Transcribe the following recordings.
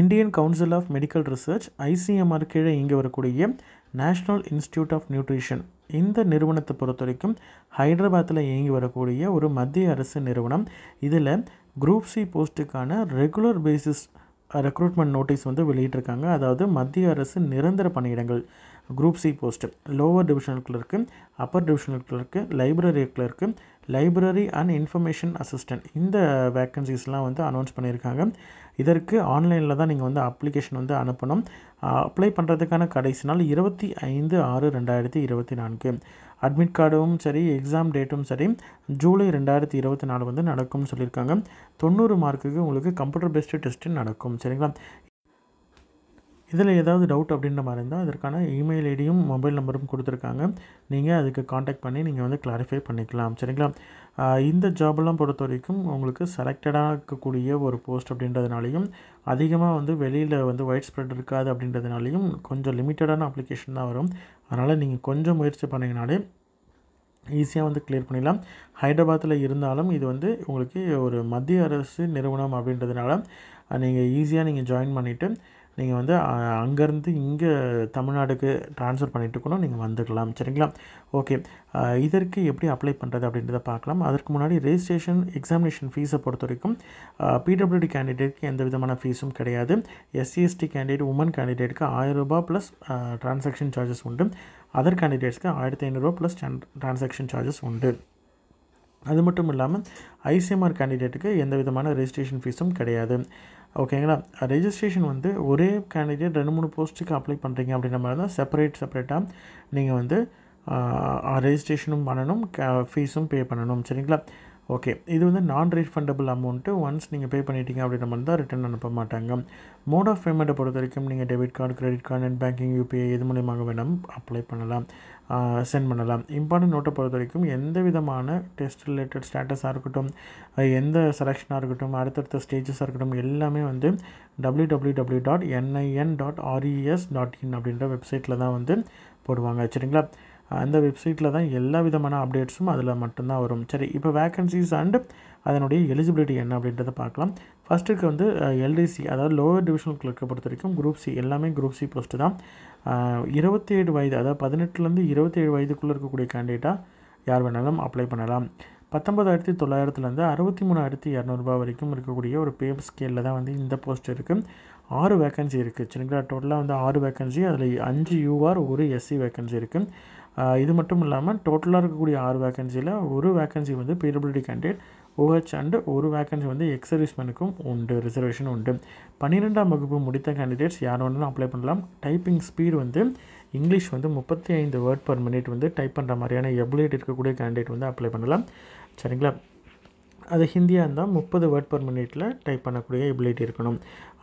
Indian Council of Medical Research ICMR கீழே இங்கே வரக்கூடிய நேஷ்னல் இன்ஸ்டியூட் ஆஃப் நியூட்ரிஷன் இந்த நிறுவனத்தை பொறுத்த வரைக்கும் ஹைதராபாத்தில் இயங்கி வரக்கூடிய ஒரு மத்திய அரசு நிறுவனம் இதில் குரூப் சி போஸ்ட்டுக்கான ரெகுலர் பேசிஸ் ரெக்ரூட்மெண்ட் நோட்டீஸ் வந்து வெளியிட்டிருக்காங்க அதாவது மத்திய அரசு நிரந்தர பணியிடங்கள் group C post lower divisional clerk upper divisional clerk library clerk library and information assistant இந்த வேக்கன்சிஸ்லாம் வந்து அனௌன்ஸ் பண்ணியிருக்காங்க இதற்கு ஆன்லைனில் தான் நீங்கள் வந்து அப்ளிகேஷன் வந்து அனுப்பணும் அப்ளை பண்ணுறதுக்கான கடைசி நாள் இருபத்தி ஐந்து ஆறு ரெண்டாயிரத்தி இருபத்தி நான்கு அட்மிட் கார்டும் சரி எக்ஸாம் டேட்டும் சரி ஜூலை ரெண்டாயிரத்தி இருபத்தி நாலு வந்து நடக்கும்னு சொல்லியிருக்காங்க தொண்ணூறு மார்க்குக்கு உங்களுக்கு கம்ப்யூட்டர் பேஸ்டு டெஸ்ட்டு நடக்கும் சரிங்களா இதில் ஏதாவது டவுட் அப்படின்ற மாதிரி இருந்தால் அதற்கான இமெயில் ஐடியும் மொபைல் நம்பரும் கொடுத்துருக்காங்க நீங்கள் அதுக்கு காண்டாக்ட் பண்ணி நீங்கள் வந்து கிளாரிஃபை பண்ணிக்கலாம் சரிங்களா இந்த ஜாபெல்லாம் பொறுத்த வரைக்கும் உங்களுக்கு செலக்டடாக இருக்கக்கூடிய ஒரு போஸ்ட் அப்படின்றதுனாலையும் அதிகமாக வந்து வெளியில் வந்து ஒயிட் ஸ்ப்ரெட் இருக்காது அப்படின்றதுனாலையும் கொஞ்சம் லிமிட்டடான அப்ளிகேஷன் தான் வரும் அதனால் நீங்கள் கொஞ்சம் முயற்சி பண்ணிங்கனாலே ஈஸியாக வந்து கிளியர் பண்ணிடலாம் ஹைதராபாத்தில் இருந்தாலும் இது வந்து உங்களுக்கு ஒரு மத்திய அரசு நிறுவனம் அப்படின்றதுனால நீங்கள் ஈஸியாக நீங்கள் ஜாயின் பண்ணிவிட்டு நீங்கள் வந்து அங்கேருந்து இங்கே தமிழ்நாடுக்கு ட்ரான்ஸ்ஃபர் பண்ணிட்டு கூட நீங்கள் வந்துக்கலாம் சரிங்களா ஓகே இதற்கு எப்படி அப்ளை பண்ணுறது அப்படின்றத பார்க்கலாம் அதற்கு முன்னாடி ரெஜிஸ்ட்ரேஷன் எக்ஸாமினேஷன் ஃபீஸை பொறுத்த வரைக்கும் பிடபிள்யூடி கேண்டிடேட்க்கு எந்த விதமான ஃபீஸும் கிடையாது எஸ்சிஎஸ்டி கேண்டிடேட் உமன் கேண்டிடேட்க்கு ஆயிரம் ரூபாய் ப்ளஸ் ட்ரான்சாக்ஷன் சார்ஜஸ் உண்டு அதர் கேண்டிடேட்ஸ்க்கு ஆயிரத்தி ஐநூறுரூவா ப்ளஸ் ட்ரான்சாக்ஷன் சார்ஜஸ் உண்டு அது மட்டும் இல்லாமல் ஐசிஎம்ஆர் கேண்டிடேட்டுக்கு எந்த விதமான ரெஜிஸ்ட்ரேஷன் ஃபீஸும் கிடையாது ஓகேங்களா ரெஜிஸ்ட்ரேஷன் வந்து ஒரே கேண்டிடேட் ரெண்டு மூணு போஸ்ட்டுக்கு அப்ளை பண்ணுறீங்க அப்படின்ற மாதிரி தான் செப்பரேட் செப்பரேட்டாக நீங்கள் வந்து ரெஜிஸ்ட்ரேஷனும் பண்ணணும் ஃபீஸும் பே பண்ணணும் சரிங்களா ஓகே இது வந்து நான் ரீஃபண்டபிள் அமௌண்ட்டு ஒன்ஸ் நீங்கள் பே பண்ணிட்டீங்க அப்படின்ற மாதிரி தான் ரிட்டன் அனுப்ப மாட்டாங்க மோட் ஆஃப் பேமெண்ட்டை பொறுத்த வரைக்கும் நீங்கள் debit card credit card net banking UPI இது மூலியமாக வேணும் அப்ளை பண்ணலாம் சென்ட் பண்ணலாம் இம்பார்ட்டன்ட் நோட்டை பொறுத்த வரைக்கும் எந்த விதமான டெஸ்ட் ரிலேட்டட் ஸ்டேட்டஸாக இருக்கட்டும் எந்த செலெக்ஷனாக இருக்கட்டும் அடுத்தடுத்த ஸ்டேஜஸாக இருக்கட்டும் எல்லாமே வந்து W W W dot NIN dot RES dot in அப்படின்ற வெப்சைட்டில் தான் வந்து போடுவாங்க சரிங்களா அந்த வெப்சைட்டில் தான் எல்லா விதமான அப்டேட்ஸும் அதில் மட்டும்தான் வரும் சரி இப்போ வேக்கன்சிஸ் அண்டு அதனுடைய எலிஜிபிலிட்டி என்ன அப்படின்றத பார்க்கலாம் ஃபஸ்ட்டுக்கு வந்து எல்டிசி அதாவது லோவர் டிவிஷனல் கிளர்க்கை பொறுத்த வரைக்கும் குரூப் சி எல்லாமே குரூப் சி போஸ்ட்டு தான் இருபத்தி ஏழு வயது அதாவது பதினெட்டுலேருந்து இருபத்தி ஏழு வயதுக்குள்ளே இருக்கக்கூடிய கேண்டிடேட்டாக யார் வேணாலும் அப்ளை பண்ணலாம் பத்தொம்பதாயிரத்தி தொள்ளாயிரத்துலேருந்து அறுபத்தி மூணாயிரத்தி இரநூறுபா வரைக்கும் இருக்கக்கூடிய ஒரு பே ஸ்கேலில் தான் வந்து இந்த போஸ்ட் இருக்குது ஆறு வேக்கன்சி இருக்குது சரிங்களா டோட்டலாக வந்து ஆறு வேக்கன்சி அதில் அஞ்சு யூஆர் ஒரு எஸ்சி வேக்கன்சி இருக்குது இது மட்டும் இல்லாமல் டோட்டலாக இருக்கக்கூடிய ஆறு வேக்கன்சியில் ஒரு வேக்கன்சி வந்து பிடபிள்யூடி கேண்டிடேட் ஓஹெச் அண்டு ஒரு வேக்கன்சி வந்து எக்ஸ் உண்டு ரிசர்வேஷன் உண்டு பன்னிரெண்டாம் வகுப்பு முடித்த கேண்டிடேட்ஸ் யார் வேணாலும் அப்ளை பண்ணலாம் டைப்பிங் ஸ்பீடு வந்து இங்கிலீஷ் வந்து முப்பத்தி ஐந்து வேர்ட் பர் மினிட் வந்து டைப் பண்ணுற மாதிரியான எபிலிட்டி இருக்கக்கூடிய கேண்டிடேட் வந்து அப்ளை பண்ணலாம் சரிங்களா அது ஹிந்தியாக இருந்தால் முப்பது வேர்ட் பர் மினிட்டில் டைப் பண்ணக்கூடிய எபிலிட்டி இருக்கணும்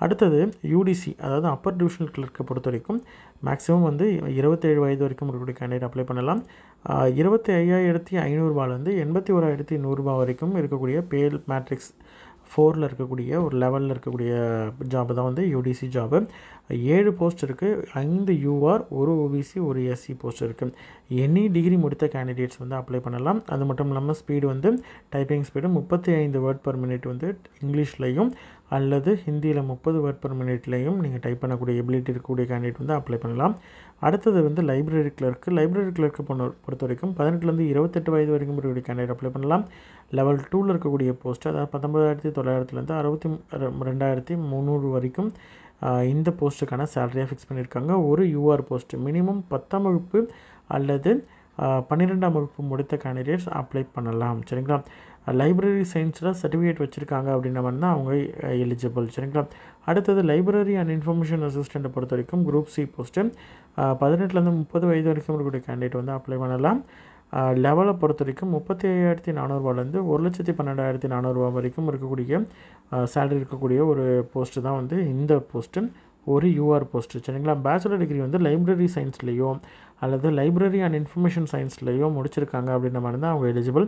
அடுத்தது யூடிசி அதாவது அப்பர் டிவிஷனல் கிளர்க்கை பொறுத்த வரைக்கும் மேக்ஸிமம் வந்து இருபத்தேழு வயது வரைக்கும் இருக்கக்கூடிய கேண்டிடேட் அப்ளை பண்ணலாம் இருபத்தி ஐயாயிரத்தி ஐநூறுரூவாலேருந்து எண்பத்தி ஓராயிரத்தி நூறுரூபா வரைக்கும் இருக்கக்கூடிய பேல் மேட்ரிக்ஸ் ஃபோரில் இருக்கக்கூடிய ஒரு லெவலில் இருக்கக்கூடிய ஜாப்பு தான் வந்து யூடிசி ஜாபு ஏழு போஸ்ட் இருக்குது ஐந்து யூஆர் ஒரு ஓபிசி ஒரு எஸ்சி போஸ்ட் இருக்குது எனி டிகிரி முடித்த கேண்டிடேட்ஸ் வந்து அப்ளை பண்ணலாம் அது மட்டும் இல்லாமல் ஸ்பீடு வந்து டைப்பிங் ஸ்பீடு முப்பத்தி ஐந்து வேர்ட் பர் மினிட் வந்து இங்கிலீஷ்லேயும் அல்லது ஹிந்தியில் முப்பது வேர்ட் பர் மினிட்லேயும் நீங்கள் டைப் பண்ணக்கூடிய எபிலிட்டி இருக்கக்கூடிய கேண்டிடேட் வந்து அப்ளை பண்ணலாம் அடுத்தது வந்து லைப்ரரி கிளர்க்கு லைப்ரரி கிளர்க்கு பொண்ணு பொறுத்த வரைக்கும் பதினெட்டுலேருந்து இருபத்தெட்டு வயது வரைக்கும் இருக்கக்கூடிய கேண்டிடேட் அப்ளை பண்ணலாம் லெவல் டூவில் இருக்கக்கூடிய போஸ்ட் அதாவது பத்தொன்பதாயிரத்தி தொள்ளாயிரத்துலேருந்து அறுபத்தி ரெண்டாயிரத்தி முந்நூறு வரைக்கும் இந்த போஸ்ட்டுக்கான சேலரியாக ஃபிக்ஸ் பண்ணியிருக்காங்க ஒரு யூஆர் போஸ்ட் மினிமம் பத்தாம் வகுப்பு அல்லது பன்னிரெண்டாம் வகுப்பு முடித்த கேண்டிடேட்ஸ் அப்ளை பண்ணலாம் சரிங்களா லைப்ரரி சயின்ஸில் சர்டிஃபிகேட் வச்சுருக்காங்க அப்படின்ன மாதிரி தான் அவங்க எலிஜிபிள் சரிங்களா அடுத்தது லைப்ரரி அண்ட் இன்ஃபர்மேஷன் அசிஸ்டண்ட்டை பொறுத்த வரைக்கும் குரூப் சி போஸ்ட்டு பதினெட்டுலேருந்து முப்பது வயது வரைக்கும் இருக்கக்கூடிய கேண்டிடேட் வந்து அப்ளை பண்ணலாம் லெவலை பொறுத்த வரைக்கும் முப்பத்தி ஐயாயிரத்தி நானூறுபாலேருந்து ஒரு லட்சத்தி பன்னெண்டாயிரத்தி நானூறுரூவா வரைக்கும் இருக்கக்கூடிய சேலரி இருக்கக்கூடிய ஒரு போஸ்ட்டு தான் வந்து இந்த போஸ்ட்டு ஒரு யூஆர் போஸ்ட்டு சரிங்களா பேச்சுலர் டிகிரி வந்து லைப்ரரி சயின்ஸ்லேயோ அல்லது லைப்ரரி அண்ட் இன்ஃபர்மேஷன் சயின்ஸ்லேயோ முடிச்சிருக்காங்க அப்படின்ற மாதிரி தான் அவங்க எலிஜிபிள்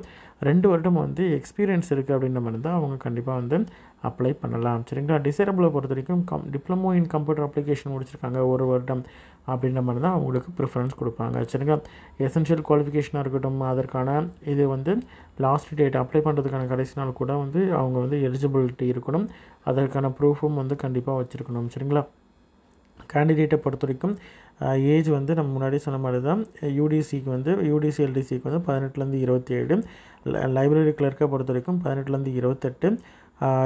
ரெண்டு வருடம் வந்து எக்ஸ்பீரியன்ஸ் இருக்குது அப்படின்ற மாதிரி தான் அவங்க கண்டிப்பாக வந்து அப்ளை பண்ணலாம் சரிங்களா டிசைரபிளை பொறுத்த வரைக்கும் cum diploma in computer application முடிச்சிருக்காங்க ஒரு வருடம் அப்படின்ற மாதிரி தான் அவங்களுக்கு ப்ரிஃபரன்ஸ் கொடுப்பாங்க சரிங்களா எசென்ஷியல் குவாலிஃபிகேஷனாக இருக்கட்டும் அதற்கான இது வந்து லாஸ்ட் டேட் அப்ளை பண்ணுறதுக்கான கடைசி நாள் கூட வந்து அவங்க வந்து எலிஜிபிலிட்டி இருக்கணும் அதற்கான ப்ரூஃபும் வந்து கண்டிப்பாக வச்சுருக்கணும் சரிங்களா கேண்டிடேட்டை பொறுத்த வரைக்கும் ஏஜ் வந்து நம்ம முன்னாடி சொன்ன மாதிரி தான் யூடிசிக்கு வந்து யூடிசி எல்டிசிக்கு வந்து பதினெட்டுலேருந்து இருபத்தி ஏழு லைப்ரரி கிளர்க்கை பொறுத்த வரைக்கும் பதினெட்டுலேருந்து இருபத்தெட்டு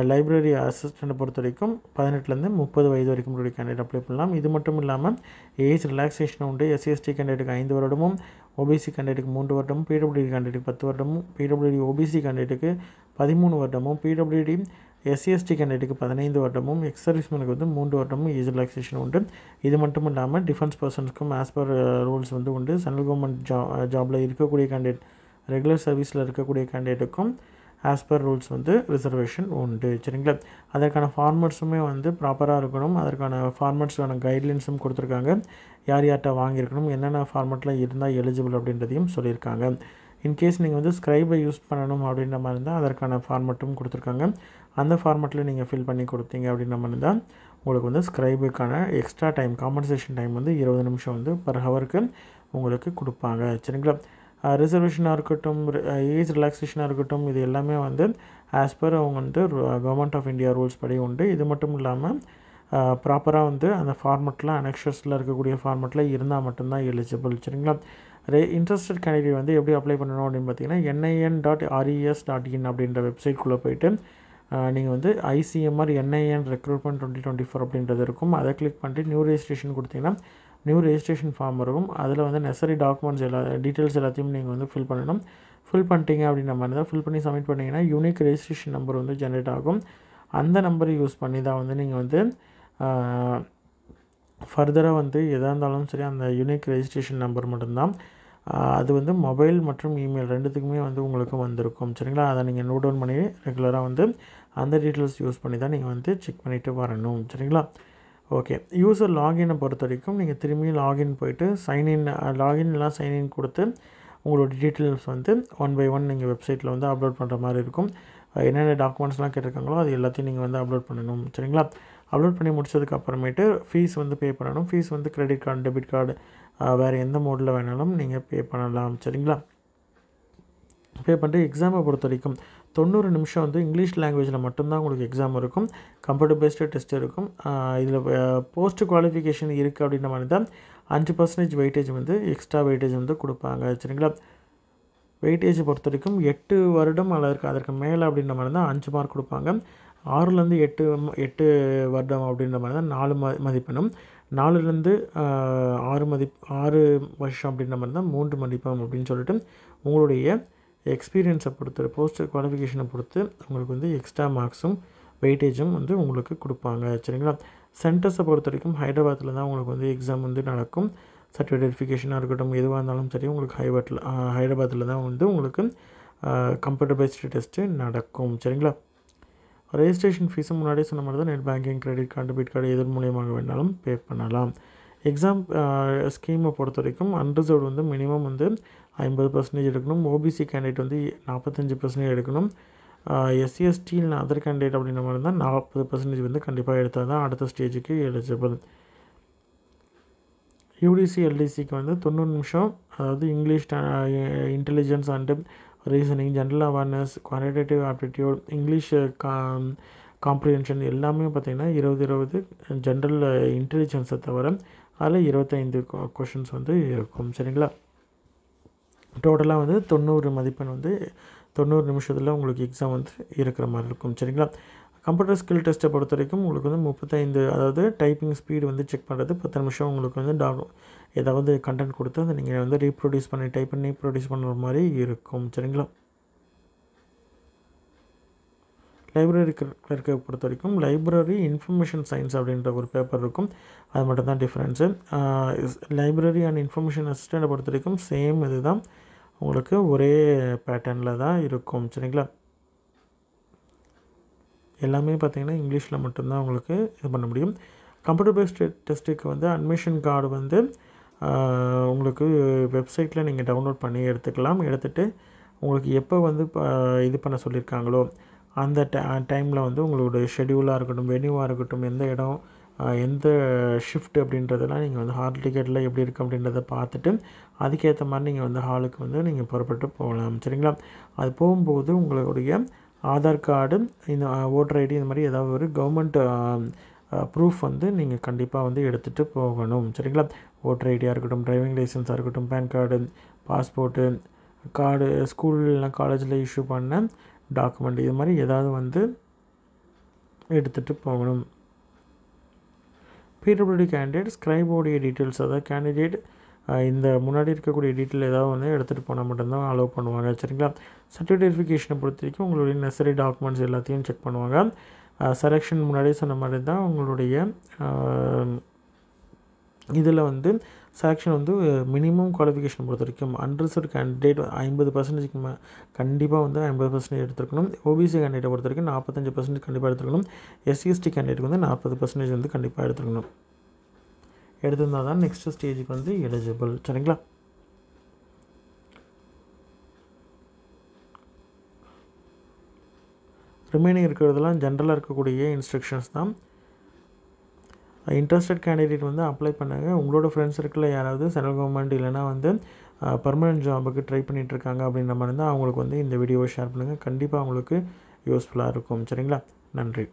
லைப்ரரி அசிஸ்டண்ட்டை பொறுத்த வரைக்கும் பதினெட்டுலேருந்து முப்பது வயது வரைக்கும் உடைய கேண்டிடேட் அப்ளை பண்ணலாம் இது மட்டும் இல்லாமல் ஏஜ் ரிலாக்ஸேஷன் உண்டு எஸ்சிஎஸ்டி கேண்டிடேட்டுக்கு ஐந்து வருடமும் ஓபிசி கேண்டிடேட்டுக்கு மூன்று வருடமும் பிடபிள்யூடி கேண்டிடேட்டுக்கு பத்து வருடமும் பிடபிள்யூடி ஓபிசி கேண்டிடேட்டுக்கு பதிமூணு வருடமும் பிடபிள்யூடி எஸ்சிஎஸ்டி கேண்டிடேட்டுக்கு பதினைந்து வருடமும் எக்ஸ் சர்வீஸ்மேனுக்கு வந்து மூன்று வருடமும் ஏஜ் ரிலாக்ஸேஷன் உண்டு இது மட்டும் இல்லாமல் டிஃபென்ஸ் பர்சன்ஸ்க்கும் ஆஸ் பர் ரூல்ஸ் வந்து உண்டு சென்ட்ரல் கவர்மெண்ட் ஜா ஜாபில் இருக்கக்கூடிய கேண்டிடேட் ரெகுலர் சர்வீஸில் இருக்கக்கூடிய கேண்டிடேட்டுக்கும் ஆஸ் பர் ரூல்ஸ் வந்து ரிசர்வேஷன் உண்டு சரிங்களா அதற்கான ஃபார்மர்ஸுமே வந்து ப்ராப்பராக இருக்கணும் அதற்கான ஃபார்மட்ஸான கைட்லைன்ஸும் கொடுத்துருக்காங்க யார் யார்கிட்ட வாங்கியிருக்கணும் என்னென்ன ஃபார்மெட்டில் இருந்தால் எலிஜிபிள் அப்படின்றதையும் சொல்லியிருக்காங்க இன்கேஸ் நீங்கள் வந்து ஸ்க்ரைபை யூஸ் பண்ணணும் அப்படின்ற மாதிரி இருந்தால் அதற்கான ஃபார்மெட்டும் கொடுத்துருக்காங்க அந்த ஃபார்மெட்டில் நீங்கள் ஃபில் பண்ணி கொடுத்தீங்க அப்படின்ன தான் உங்களுக்கு வந்து ஸ்க்ரைபுக்கான எக்ஸ்ட்ரா டைம் காம்பன்சேஷன் டைம் வந்து இருபது நிமிஷம் வந்து பர் ஹவருக்கு உங்களுக்கு கொடுப்பாங்க சரிங்களா ரிசர்வேஷனாக இருக்கட்டும் ஏஜ் ரிலாக்ஸேஷனாக இருக்கட்டும் இது எல்லாமே வந்து ஆஸ் பர் அவங்க வந்து கவர்மெண்ட் ஆஃப் இந்தியா ரூல்ஸ் படி உண்டு இது மட்டும் இல்லாமல் ப்ராப்பராக வந்து அந்த ஃபார்மெட்டில் அனெக்ஷர்ஸில் இருக்கக்கூடிய ஃபார்மெட்டில் இருந்தால் மட்டும்தான் எலிஜிபிள் சரிங்களா ரே இன்ட்ரெஸ்டட் கேண்டிடேட் வந்து எப்படி அப்ளை பண்ணணும் அப்படின்னு பார்த்தீங்கன்னா NIN dot RES dot in அப்படின்ற வெப்சைட்குள்ளே போயிட்டு நீங்கள் வந்து ICMR NIN recruitment twenty twenty four அப்படின்றது இருக்கும் அதை கிளிக் பண்ணிட்டு நியூ ரெஜிஸ்ட்ரேஷன் கொடுத்தீங்கன்னா நியூ ரெஜிஸ்ட்ரேஷன் ஃபார்ம் இருக்கும் அதில் வந்து நெசரி டாக்குமெண்ட்ஸ் எல்லா டீட்டெயில்ஸ் எல்லாத்தையும் நீங்கள் வந்து ஃபில் பண்ணணும் ஃபில் பண்ணிட்டீங்க அப்படின்ற மாதிரி தான் ஃபில் பண்ணி சப்மிட் பண்ணிங்கன்னா யூனிக் ரெஜிஸ்ட்ரேஷன் நம்பர் வந்து ஜென்ரேட் ஆகும் அந்த நம்பரை யூஸ் பண்ணி தான் வந்து நீங்கள் வந்து ஃபர்தராக வந்து எதாக இருந்தாலும் சரி அந்த யூனிக் ரெஜிஸ்ட்ரேஷன் நம்பர் மட்டும்தான் அது வந்து மொபைல் மற்றும் இமெயில் ரெண்டுத்துக்குமே வந்து உங்களுக்கு வந்திருக்கும் சரிங்களா அதை நீங்கள் நோட் டவுன் பண்ணி ரெகுலராக வந்து அந்த டீட்டெயில்ஸ் யூஸ் பண்ணி தான் நீங்கள் வந்து செக் பண்ணிவிட்டு வரணும் சரிங்களா ஓகே யூஸர் லாகினை பொறுத்த வரைக்கும் நீங்கள் திரும்பி லாகின் போயிட்டு சைன்இன் லாகின்லாம் சைன்இன் கொடுத்து உங்களோட டீட்டெயில்ஸ் வந்து ஒன் பை ஒன் நீங்கள் வெப்சைட்டில் வந்து அப்லோட் பண்ணுற மாதிரி இருக்கும் என்னென்ன டாக்குமெண்ட்ஸ்லாம் கேட்டிருக்காங்களோ அது எல்லாத்தையும் நீங்கள் வந்து அப்லோட் பண்ணணும் சரிங்களா அப்லோட் பண்ணி முடிச்சதுக்கு அப்புறமேட்டு ஃபீஸ் வந்து பே பண்ணணும் ஃபீஸ் வந்து கிரெடிட் கார்டு டெபிட் கார்டு வேறு எந்த மோடில் வேணாலும் நீங்கள் பே பண்ணலாம் சரிங்களா பே பண்ணிட்டு எக்ஸாமை பொறுத்த வரைக்கும் தொண்ணூறு நிமிஷம் வந்து இங்கிலீஷ் லாங்குவேஜில் மட்டும்தான் உங்களுக்கு எக்ஸாம் இருக்கும் கம்ப்யூட்டர் பேஸ்டு டெஸ்ட் இருக்கும் இதில் போஸ்ட் குவாலிஃபிகேஷன் இருக்குது அப்படின்ற மாதிரி தான் அஞ்சு பர்சன்டேஜ் வெயிட்டேஜ் வந்து எக்ஸ்ட்ரா வெயிட்டேஜ் வந்து கொடுப்பாங்க சரிங்களா வெயிட்டேஜ் பொறுத்த வரைக்கும் எட்டு வருடம் அல்லது அதற்கு மேலே அப்படின்ற மாதிரி தான் அஞ்சு மார்க் கொடுப்பாங்க ஆறுலேருந்து எட்டு எட்டு வருடம் அப்படின்ற மாதிரி தான் நாலு ம மதிப்பெண்ணும் நாலுலேருந்து ஆறு மதிப் ஆறு வருஷம் அப்படின்ற மாதிரி தான் மூன்று மதிப்பெண் அப்படின்னு சொல்லிட்டு உங்களுடைய எக்ஸ்பீரியன்ஸை பொறுத்து போஸ்ட் குவாலிஃபிகேஷனை பொறுத்து உங்களுக்கு வந்து எக்ஸ்ட்ரா மார்க்ஸும் வெயிட்டேஜும் வந்து உங்களுக்கு கொடுப்பாங்க சரிங்களா சென்டர்ஸை பொறுத்த வரைக்கும் ஹைதராபாத்தில் தான் உங்களுக்கு வந்து எக்ஸாம் வந்து நடக்கும் சர்டிஃபிகேட் வெரிஃபிகேஷனாக இருக்கட்டும் எதுவாக இருந்தாலும் சரி உங்களுக்கு ஹைபாட்டில் ஹைதராபாத்தில் தான் வந்து உங்களுக்கு கம்ப்யூட்டர் பேஸ்டு டெஸ்ட்டு நடக்கும் சரிங்களா ரெஜிஸ்ட்ரேஷன் ஃபீஸும் முன்னாடியே சொன்ன மாதிரி தான் net banking credit card debit card எதன் மூலியமாக வேணாலும் பே பண்ணலாம் எக்ஸாம் ஸ்கீமை பொறுத்த வரைக்கும் அன்ரிசர்வ்டு வந்து மினிமம் வந்து ஐம்பது பர்சன்டேஜ் எடுக்கணும் ஓபிசி கேண்டிடேட் வந்து நாற்பத்தஞ்சு பர்சன்டேஜ் எடுக்கணும் எஸ்சி இல்லை அதர் கேண்டிடேட் அப்படின்ற மாதிரி இருந்தால் நாற்பது பர்சன்டேஜ் வந்து கண்டிப்பாக எடுத்தால் தான் அடுத்த ஸ்டேஜுக்கு எலிஜிபிள் யூடிசி எல்டிசிக்கு வந்து தொண்ணூறு நிமிஷம் அதாவது English intelligence and reasoning general awareness quantitative aptitude English comprehension எல்லாமே பார்த்திங்கன்னா இருபது இருபது ஜென்ரல் இன்டெலிஜென்ஸை uh, தவிர அதில் இருபத்தைந்து கொஷின்ஸ் வந்து இருக்கும் சரிங்களா டோட்டலாக வந்து தொண்ணூறு மதிப்பெண் வந்து தொண்ணூறு நிமிஷத்தில் உங்களுக்கு எக்ஸாம் வந்து இருக்கிற மாதிரி இருக்கும் சரிங்களா கம்ப்யூட்டர் ஸ்கில் டெஸ்ட்டை பொறுத்த வரைக்கும் உங்களுக்கு வந்து முப்பத்தைந்து அதாவது டைப்பிங் ஸ்பீடு வந்து செக் பண்ணுறது பத்து நிமிஷம் உங்களுக்கு வந்து டாக் ஏதாவது கண்டென்ட் கொடுத்து அதை நீங்கள் வந்து ரீப்ரொடியூஸ் பண்ணி டைப் பண்ணி ப்ரொடியூஸ் பண்ணுற மாதிரி இருக்கும் சரிங்களா லைப்ரரி கிளர்க்கை பொறுத்த வரைக்கும் லைப்ரரி இன்ஃபர்மேஷன் சயின்ஸ் அப்படின்ற ஒரு பேப்பர் இருக்கும் அது மட்டும் தான் டிஃப்ரென்ஸு லைப்ரரி அண்ட் இன்ஃபர்மேஷன் அசிஸ்டண்ட்டை பொறுத்த வரைக்கும் சேம் இது தான் உங்களுக்கு ஒரே பேட்டர்னில் தான் இருக்கும் சரிங்களா எல்லாமே பார்த்திங்கன்னா இங்கிலீஷில் மட்டும்தான் உங்களுக்கு இது பண்ண முடியும் கம்ப்யூட்டர் பேஸ்ட் டெஸ்ட்டுக்கு வந்து அட்மிஷன் கார்டு வந்து உங்களுக்கு வெப்சைட்டில் நீங்கள் டவுன்லோட் பண்ணி எடுத்துக்கலாம் எடுத்துகிட்டு உங்களுக்கு எப்போ வந்து இது பண்ண சொல்லியிருக்காங்களோ அந்த டைமில் வந்து உங்களோட ஷெடியூலாக இருக்கட்டும் வெனியூவாக இருக்கட்டும் எந்த இடம் எந்த ஷிஃப்ட் அப்படின்றதெல்லாம் நீங்கள் வந்து ஹால் டிக்கெட்டில் எப்படி இருக்குது அப்படின்றத பார்த்துட்டு அதுக்கேற்ற மாதிரி நீங்கள் வந்து ஹாலுக்கு வந்து நீங்கள் புறப்பட்டு போகலாம் சரிங்களா அது போகும்போது உங்களுடைய ஆதார் கார்டு இந்த ஓட்டர் ஐடி இந்த மாதிரி ஏதாவது ஒரு கவர்மெண்ட் ப்ரூஃப் வந்து நீங்கள் கண்டிப்பாக வந்து எடுத்துகிட்டு போகணும் சரிங்களா ஓட்டர் ஐடியாக இருக்கட்டும் டிரைவிங் லைசன்ஸாக இருக்கட்டும் பேன் கார்டு பாஸ்போர்ட்டு கார்டு ஸ்கூல்லாம் காலேஜில் இஷ்யூ பண்ண டாக்குமெண்ட் இது மாதிரி ஏதாவது வந்து எடுத்துகிட்டு போகணும் பிடபிள்யூடி கேண்டிடேட் ஸ்க்ரைபோடைய டீட்டெயில்ஸ் அதாவது கேண்டிடேட் இந்த முன்னாடி இருக்கக்கூடிய டீட்டெயில் ஏதாவது ஒன்று எடுத்துகிட்டு போனால் மட்டும்தான் அலோவ் பண்ணுவாங்க சரிங்களா சர்டிஃபிகேஷனை பொறுத்த வரைக்கும் உங்களுடைய நெசரி டாக்குமெண்ட்ஸ் எல்லாத்தையும் செக் பண்ணுவாங்க செலெக்ஷன் முன்னாடியே சொன்ன மாதிரி தான் உங்களுடைய இதில் வந்து செலெக்ஷன் வந்து மினிமம் குவாலிஃபிகேஷன் பொறுத்த வரைக்கும் அன்ரிசர்வ் கேண்டிடேட் ஐம்பது பர்சன்டேஜ்க்கு மே கண்டிப்பாக வந்து ஐம்பது பர்சன்டேஜ் எடுத்துருக்கணும் ஓபிசி கேண்டிடேட் பொறுத்த வரைக்கும் நாற்பத்தஞ்சு பர்சன்டேஜ் கண்டிப்பாக எடுத்துருக்கணும் எஸ்சிஎஸ்டி e கேண்டிடேட் வந்து நாற்பது பர்சன்டேஜ் வந்து கண்டிப்பாக எடுத்துருக்கணும் எடுத்திருந்தால் தான் நெக்ஸ்ட் ஸ்டேஜுக்கு வந்து எலிஜிபிள் சரிங்களா ரிமைனிங் இருக்கிறதெல்லாம் ஜென்ரலாக இருக்கக்கூடிய இன்ஸ்ட்ரக்ஷன்ஸ் தான் இன்ட்ரெஸ்டட் கேண்டிடேட் வந்து அப்ளை பண்ணாங்க உங்களோட ஃப்ரெண்ட்ஸ் சர்க்கிளில் யாராவது சென்ட்ரல் கவர்மெண்ட் இல்லைனா வந்து பர்மனெண்ட் ஜாபுக்கு ட்ரை பண்ணிகிட்ருக்காங்க அப்படின்ற மாதிரி இருந்தால் அவங்களுக்கு வந்து இந்த வீடியோவை ஷேர் பண்ணுங்கள் கண்டிப்பாக அவங்களுக்கு யூஸ்ஃபுல்லாக இருக்கும் சரிங்களா நன்றி